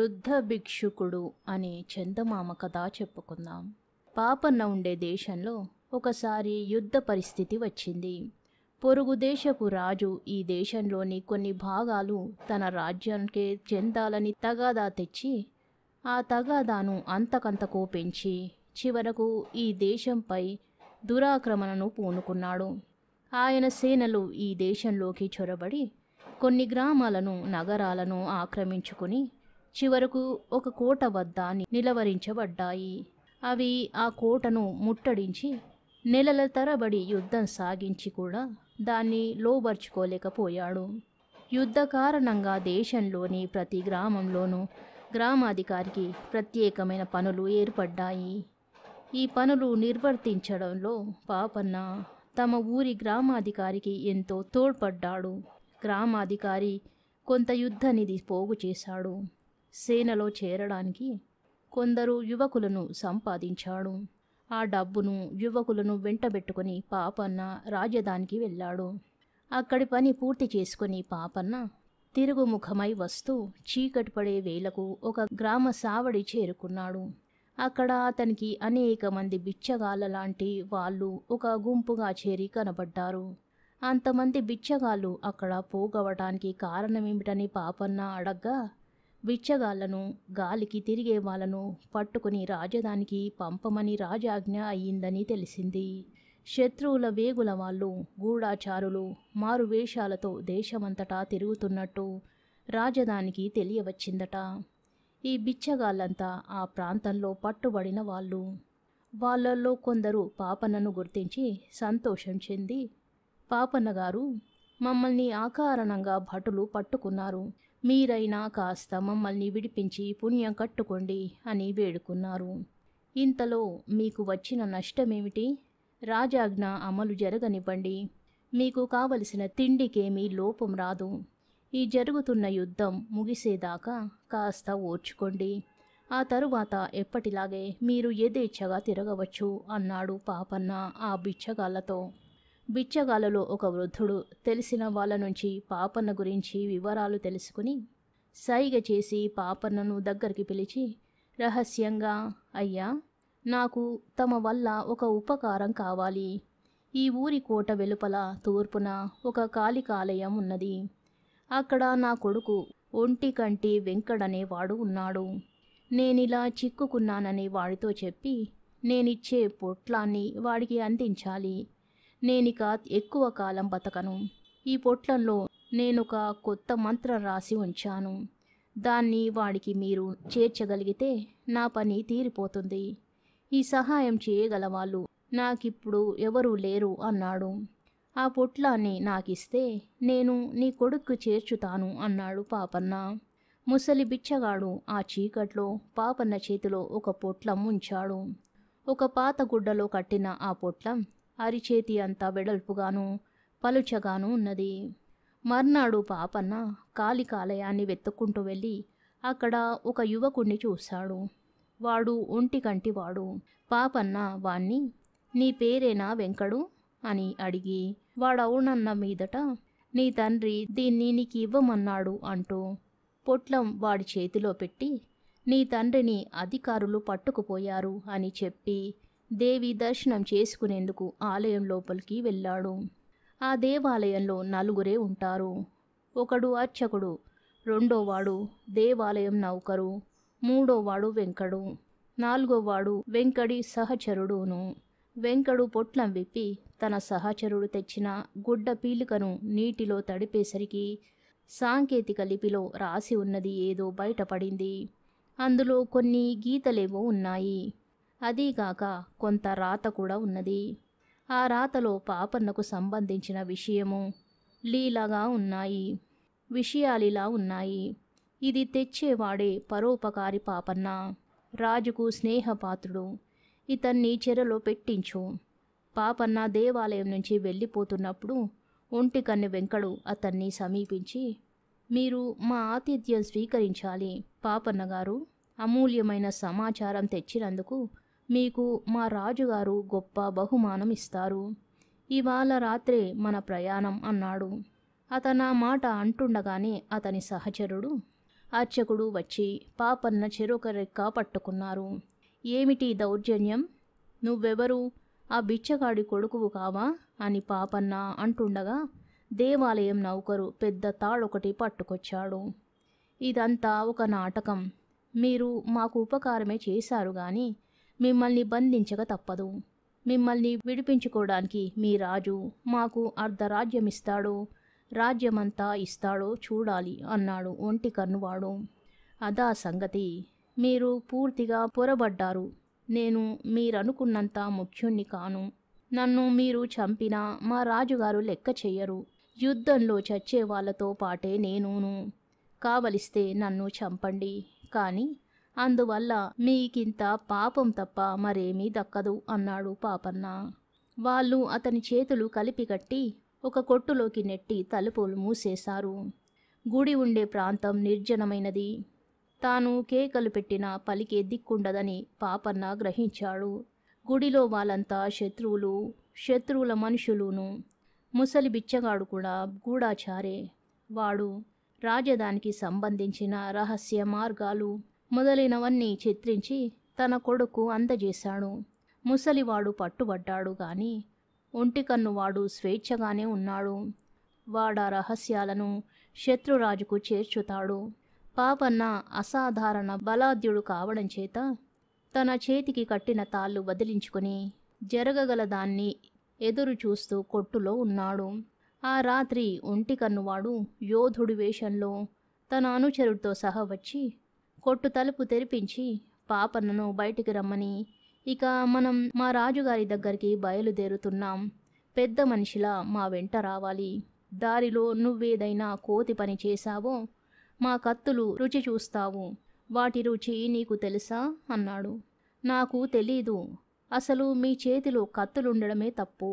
వృద్ధ భిక్షుకుడు అనే చందమామ కథ చెప్పుకుందాం పాపన్న ఉండే దేశంలో ఒకసారి యుద్ధ పరిస్థితి వచ్చింది పొరుగు దేశపు రాజు ఈ దేశంలోని కొన్ని భాగాలు తన రాజ్యానికే చెందాలని తగాదా తెచ్చి ఆ తగాదాను అంతకంతకు పెంచి చివరకు ఈ దేశంపై దురాక్రమణను పూనుకున్నాడు ఆయన సేనలు ఈ దేశంలోకి చొరబడి కొన్ని గ్రామాలను నగరాలను ఆక్రమించుకుని చివరకు ఒక కోట వద్ద నిలవరించబడ్డాయి అవి ఆ కోటను ముట్టడించి నెలల తరబడి యుద్ధం సాగించి కూడా దాన్ని లోబర్చుకోలేకపోయాడు యుద్ధ కారణంగా దేశంలోని ప్రతి గ్రామంలోనూ గ్రామాధికారికి ప్రత్యేకమైన పనులు ఏర్పడ్డాయి ఈ పనులు నిర్వర్తించడంలో పాపన్న తమ ఊరి గ్రామాధికారికి ఎంతో తోడ్పడ్డాడు గ్రామాధికారి కొంత యుద్ధ నిధి పోగు చేశాడు సేనలో చేరడానికి కొందరు యువకులను సంపాదించాడు ఆ డబ్బును యువకులను వెంటబెట్టుకుని పాపన్న రాజధానికి వెళ్ళాడు అక్కడి పని పూర్తి చేసుకుని పాపన్న తిరుగుముఖమై వస్తూ చీకటి పడే వేలకు ఒక గ్రామ సావడి చేరుకున్నాడు అక్కడ అతనికి అనేక మంది బిచ్చగాళ్ళ లాంటి వాళ్ళు ఒక గుంపుగా చేరి కనబడ్డారు అంతమంది బిచ్చగాళ్ళు అక్కడ పోగవటానికి కారణమేమిటని పాపన్న అడగ్గా విచ్చగాళ్లను గాలికి తిరిగే వాళ్ళను పట్టుకుని రాజధానికి పంపమని రాజాజ్ఞ అయ్యిందని తెలిసింది శత్రువుల వేగుల వాళ్ళు గూఢాచారులు మారువేషాలతో దేశమంతటా తిరుగుతున్నట్టు రాజధానికి తెలియవచ్చిందట ఈ బిచ్చగాళ్ళంతా ఆ ప్రాంతంలో పట్టుబడిన వాళ్ళు వాళ్ళల్లో కొందరు పాపనను గుర్తించి సంతోషం చెంది పాపన్న గారు మమ్మల్ని ఆకారణంగా భటులు పట్టుకున్నారు మీరైనా కాస్త మమ్మల్ని విడిపించి పుణ్యం కట్టుకోండి అని వేడుకున్నారు ఇంతలో మీకు వచ్చిన నష్టమేమిటి రాజాజ్ఞ అమలు జరగనివ్వండి మీకు కావలసిన తిండికేమీ లోపం రాదు ఈ జరుగుతున్న యుద్ధం ముగిసేదాకా కాస్త ఓర్చుకోండి ఆ తరువాత ఎప్పటిలాగే మీరు యథేచ్ఛగా తిరగవచ్చు అన్నాడు పాపన్న ఆ బిచ్చగాళ్లతో బిచ్చగాలలో ఒక వృద్ధుడు తెలిసిన వాళ్ళ నుంచి పాపన్న గురించి వివరాలు తెలుసుకుని సైగ చేసి పాపన్నను దగ్గరికి పిలిచి రహస్యంగా అయ్యా నాకు తమ వల్ల ఒక ఉపకారం కావాలి ఈ ఊరి కోట వెలుపల తూర్పున ఒక కాలికాలయం ఉన్నది అక్కడ నా కొడుకు ఒంటి కంటి వెంకడనేవాడు ఉన్నాడు నేనిలా చిక్కుకున్నానని వాడితో చెప్పి నేనిచ్చే పొట్లాన్ని వాడికి అందించాలి నేనిక ఎక్కువ కాలం బతకను ఈ పొట్లంలో నేనొక కొత్త మంత్రం రాసి ఉంచాను దాన్ని వాడికి మీరు చేర్చగలిగితే నా పని తీరిపోతుంది ఈ సహాయం చేయగలవాళ్ళు నాకిప్పుడు ఎవరూ లేరు అన్నాడు ఆ పొట్లాన్ని నాకిస్తే నేను నీ కొడుకు చేర్చుతాను అన్నాడు పాపన్న ముసలి బిచ్చగాడు ఆ చీకట్లో పాపన్న చేతిలో ఒక పొట్లం ఉంచాడు ఒక పాత గుడ్డలో కట్టిన ఆ పొట్లం అరిచేతి అంతా వెడల్పుగాను పలుచగాను ఉన్నది మర్నాడు పాపన్న కాలికాలయాన్ని వెతుక్కుంటూ వెళ్ళి అక్కడ ఒక యువకుణ్ణి చూశాడు వాడు ఒంటికంటివాడు పాపన్న వాణ్ణి నీ పేరేనా వెంకడు అని అడిగి వాడవునన్న మీదట నీ తండ్రి దీన్ని నీకు ఇవ్వమన్నాడు అంటూ పొట్లం వాడి చేతిలో పెట్టి నీ తండ్రిని అధికారులు పట్టుకుపోయారు అని చెప్పి దేవి దర్శనం చేసుకునేందుకు ఆలయం లోపలికి వెళ్ళాడు ఆ దేవాలయంలో నలుగురే ఉంటారు ఒకడు అర్చకుడు రెండోవాడు దేవాలయం నౌకరు మూడోవాడు వెంకడు నాలుగోవాడు వెంకడి సహచరుడును వెంకడు పొట్లం విప్పి తన సహచరుడు తెచ్చిన గుడ్డ పీలికను నీటిలో తడిపేసరికి సాంకేతిక లిపిలో రాసి ఉన్నది ఏదో బయటపడింది అందులో కొన్ని గీతలేవో ఉన్నాయి అదీగాక కొంత రాత కూడా ఉన్నది ఆ రాతలో పాపన్నకు సంబంధించిన విషయము లీలగా ఉన్నాయి విషయాలిలా ఉన్నాయి ఇది తెచ్చేవాడే పరోపకారి పాపన్న రాజుకు స్నేహపాత్రుడు ఇతన్ని చెరలో పెట్టించు పాపన్న దేవాలయం నుంచి వెళ్ళిపోతున్నప్పుడు ఒంటికన్ని వెంకడు అతన్ని సమీపించి మీరు మా ఆతిథ్యం స్వీకరించాలి పాపన్న గారు అమూల్యమైన సమాచారం తెచ్చినందుకు మీకు మా రాజుగారు గొప్ప బహుమానం ఇస్తారు ఇవాళ రాత్రే మన ప్రయాణం అన్నాడు అతను ఆ మాట అంటుండగానే అతని సహచరుడు అర్చకుడు వచ్చి పాపన్న చెరొక రెక్క పట్టుకున్నారు ఏమిటి దౌర్జన్యం నువ్వెవరు ఆ బిచ్చగాడి కొడుకువు కావా అని పాపన్న అంటుండగా దేవాలయం నౌకరు పెద్ద తాడొకటి పట్టుకొచ్చాడు ఇదంతా ఒక నాటకం మీరు మాకు ఉపకారమే చేశారు కానీ మిమ్మల్ని బంధించక తప్పదు మిమ్మల్ని విడిపించుకోవడానికి మీ రాజు మాకు అర్ధరాజ్యమిస్తాడో రాజ్యమంతా ఇస్తాడో చూడాలి అన్నాడు ఒంటి కన్నువాడు అదా సంగతి మీరు పూర్తిగా పొరబడ్డారు నేను మీరనుకున్నంత ముఖ్యుణ్ణి కాను నన్ను మీరు చంపినా మా రాజుగారు లెక్క చెయ్యరు యుద్ధంలో చచ్చే వాళ్ళతో పాటే నేనును కావలిస్తే నన్ను చంపండి కానీ అందువల్ల మీకింత పాపం తప్ప మరేమీ దక్కదు అన్నాడు పాపన్న వాళ్ళు అతని చేతులు కలిపి కట్టి ఒక కొట్టులోకి నెట్టి తలుపులు మూసేశారు గుడి ఉండే ప్రాంతం నిర్జనమైనది తాను కేకలు పెట్టినా పలికే దిక్కుండదని పాపన్న గ్రహించాడు గుడిలో వాళ్ళంతా శత్రువులు శత్రువుల మనుషులును ముసలి బిచ్చగాడు కూడా గూడాచారే వాడు రాజధానికి సంబంధించిన రహస్య మార్గాలు మొదలైనవన్నీ చిత్రించి తన కొడుకు అందజేశాడు ముసలివాడు పట్టుబడ్డాడు గాని ఒంటికన్నువాడు స్వేచ్ఛగానే ఉన్నాడు వాడ రహస్యాలను శత్రురాజుకు చేర్చుతాడు పాపన్న అసాధారణ బలాద్యుడు కావడం చేత తన చేతికి కట్టిన తాళ్ళు వదిలించుకుని జరగగలదాన్ని ఎదురు చూస్తూ కొట్టులో ఉన్నాడు ఆ రాత్రి ఒంటికన్నువాడు యోధుడి వేషంలో తన అనుచరుడితో సహా వచ్చి కొట్టు తలుపు తెరిపించి పాపన్నను బయటికి రమ్మని ఇక మనం మా రాజుగారి దగ్గరికి బయలుదేరుతున్నాం పెద్ద మనిషిలా మా వెంట రావాలి దారిలో నువ్వేదైనా కోతి పని చేశావో మా కత్తులు రుచి చూస్తావు వాటి రుచి నీకు తెలుసా అన్నాడు నాకు తెలీదు అసలు మీ చేతిలో కత్తులుండడమే తప్పు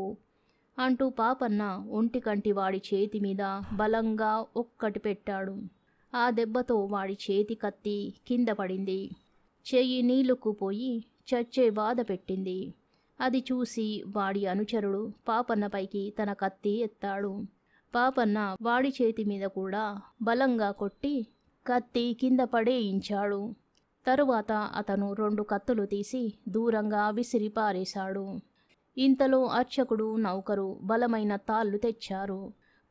అంటూ పాపన్న ఒంటికంటి వాడి చేతి మీద బలంగా ఒక్కటి పెట్టాడు ఆ దెబ్బతో వాడి చేతి కత్తి కింద పడింది చెయ్యి నీళ్లుక్కుపోయి చచ్చే బాధ పెట్టింది అది చూసి వాడి అనుచరుడు పాపన్నపైకి తన కత్తి ఎత్తాడు పాపన్న వాడి చేతి మీద కూడా బలంగా కొట్టి కత్తి కింద పడేయించాడు తరువాత అతను రెండు కత్తులు తీసి దూరంగా విసిరి పారేశాడు ఇంతలో అర్చకుడు నౌకరు బలమైన తాళ్ళు తెచ్చారు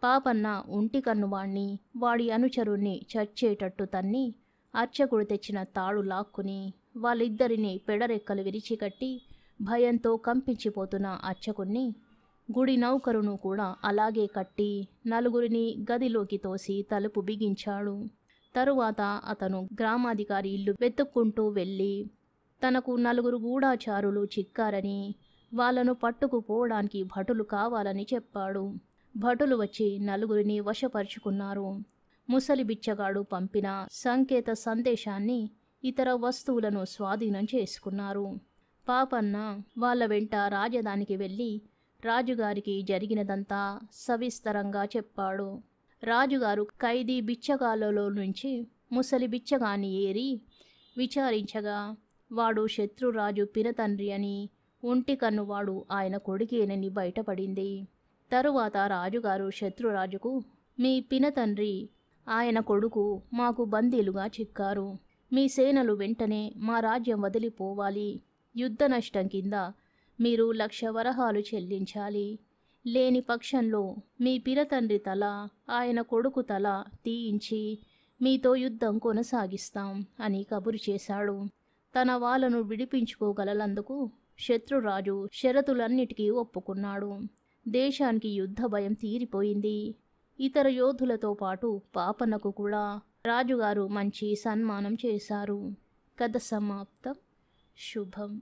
పాపన్న ఒంటి కన్నువాణ్ణి వాడి అనుచరుణ్ణి చచ్చేటట్టు తన్ని అర్చకుడు తెచ్చిన తాడు లాక్కుని వాళ్ళిద్దరిని పెడరెక్కలు విరిచికట్టి భయంతో కంపించిపోతున్న అర్చకుణ్ణి గుడి నౌకరును కూడా అలాగే కట్టి నలుగురిని గదిలోకి తోసి తలుపు బిగించాడు తరువాత అతను గ్రామాధికారి ఇల్లు వెతుక్కుంటూ వెళ్ళి తనకు నలుగురు గూఢాచారులు చిక్కారని వాళ్లను పట్టుకుపోవడానికి భటులు కావాలని చెప్పాడు భటులు వచ్చి నలుగురిని వశపరుచుకున్నారు ముసలి బిచ్చగాడు పంపిన సంకేత సందేశాన్ని ఇతర వస్తువులను స్వాధీనం చేసుకున్నారు పాపన్న వాళ్ళ వెంట రాజధానికి వెళ్ళి రాజుగారికి జరిగినదంతా సవిస్తరంగా చెప్పాడు రాజుగారు ఖైదీ బిచ్చగాళ్ళలో నుంచి ముసలి బిచ్చగాని ఏరి విచారించగా వాడు శత్రురాజు పినతండ్రి అని ఒంటి ఆయన కొడుకేనని బయటపడింది తరువాత రాజుగారు శత్రురాజుకు మీ పినతండ్రి ఆయన కొడుకు మాకు బందీలుగా చిక్కారు మీ సేనలు వెంటనే మా రాజ్యం వదిలిపోవాలి యుద్ధ నష్టం కింద మీరు లక్ష వరహాలు చెల్లించాలి లేని పక్షంలో మీ పిరతండ్రి తల ఆయన కొడుకు తల తీయించి మీతో యుద్ధం కొనసాగిస్తాం అని కబురు చేశాడు తన వాళ్ళను విడిపించుకోగలనందుకు శత్రురాజు షరతులన్నిటికీ ఒప్పుకున్నాడు దేశానికి యుద్ధ భయం తీరిపోయింది ఇతర యోధులతో పాటు పాపనకు కూడా రాజుగారు మంచి సన్మానం చేశారు కథ సమాప్తం శుభం